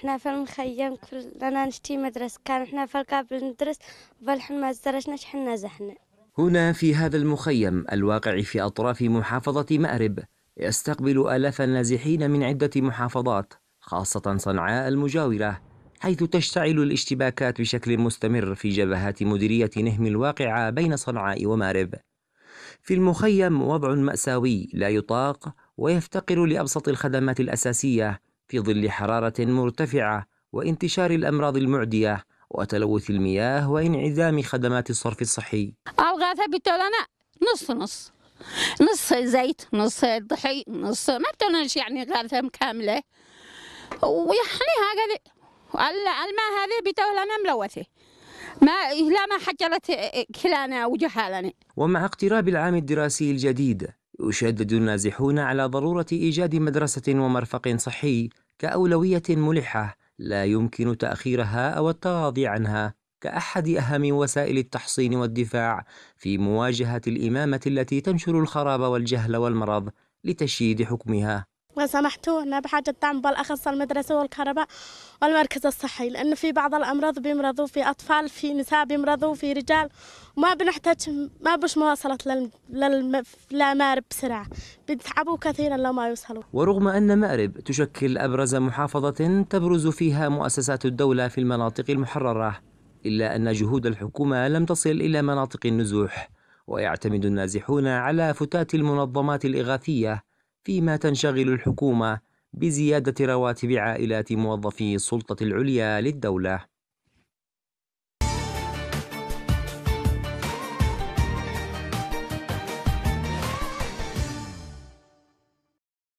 حنا في المخيم كلنا نشتي مدرسة كان حنا في القابل ندرس بالحن ما زرشنا شحن نزحنا هنا في هذا المخيم الواقع في أطراف محافظة مأرب يستقبل آلاف النازحين من عدة محافظات خاصة صنعاء المجاورة حيث تشتعل الاشتباكات بشكل مستمر في جبهات مديرية نهم الواقعة بين صنعاء ومأرب في المخيم وضع مأساوي لا يطاق ويفتقر لأبسط الخدمات الأساسية في ظل حرارة مرتفعة وانتشار الأمراض المعدية وتلوث المياه وانعدام خدمات الصرف الصحي الغاثة بتولنا نص نص نص زيت نص ضحي نص ما بتولناش يعني غاثة كاملة ويحني هكذا الماء هذه بتولنا ملوثة ما لا ما حجرت كلانا وجهالنا ومع اقتراب العام الدراسي الجديد يشدد النازحون على ضرورة إيجاد مدرسة ومرفق صحي كأولوية ملحة لا يمكن تأخيرها أو التغاضي عنها كأحد أهم وسائل التحصين والدفاع في مواجهة الإمامة التي تنشر الخراب والجهل والمرض لتشييد حكمها وسمحتوا وسمحتونا بحاجة دعم بالأخص المدرسة والكهرباء والمركز الصحي لأن في بعض الأمراض بيمرضوا في أطفال في نساء بيمرضوا في رجال وما بنحتاج ما بش مواصلة للمارب بسرعة بيتعبوا كثيرا لو ما يوصلوا ورغم أن مأرب تشكل أبرز محافظة تبرز فيها مؤسسات الدولة في المناطق المحررة إلا أن جهود الحكومة لم تصل إلى مناطق النزوح ويعتمد النازحون على فتات المنظمات الإغاثية فيما تنشغل الحكومة بزيادة رواتب عائلات موظفي السلطة العليا للدولة